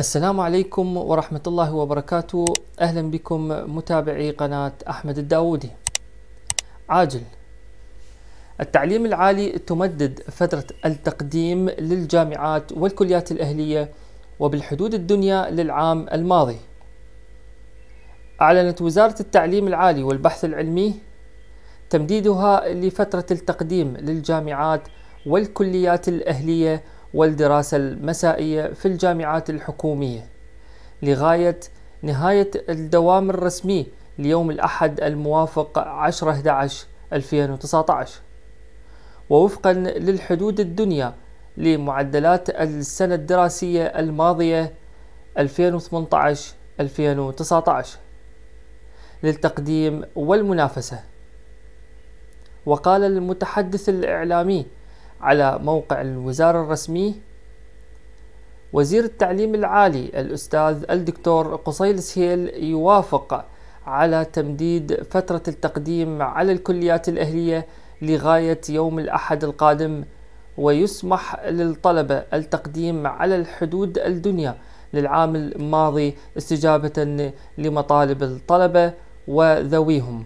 السلام عليكم ورحمة الله وبركاته أهلا بكم متابعي قناة أحمد الداودي عاجل التعليم العالي تمدد فترة التقديم للجامعات والكليات الأهلية وبالحدود الدنيا للعام الماضي أعلنت وزارة التعليم العالي والبحث العلمي تمديدها لفترة التقديم للجامعات والكليات الأهلية والدراسة المسائية في الجامعات الحكومية لغاية نهاية الدوام الرسمي ليوم الأحد الموافق 10 11 2019 ووفقا للحدود الدنيا لمعدلات السنة الدراسية الماضية 2018 2019 للتقديم والمنافسة وقال المتحدث الإعلامي على موقع الوزارة الرسمي وزير التعليم العالي الأستاذ الدكتور قصيل سهيل يوافق على تمديد فترة التقديم على الكليات الأهلية لغاية يوم الأحد القادم ويسمح للطلبة التقديم على الحدود الدنيا للعام الماضي استجابة لمطالب الطلبة وذويهم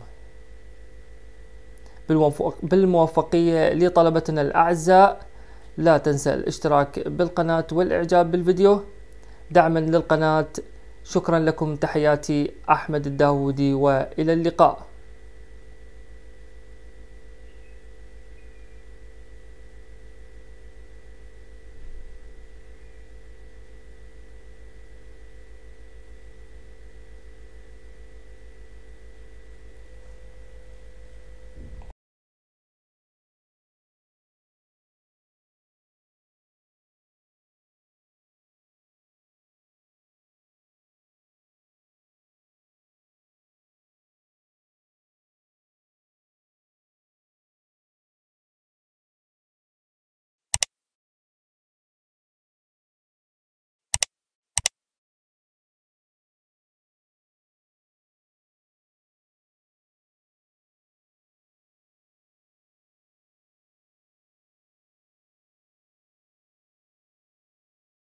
بالموفقية لطلبتنا الأعزاء لا تنسى الاشتراك بالقناة والإعجاب بالفيديو دعما للقناة شكرا لكم تحياتي أحمد الداودي وإلى اللقاء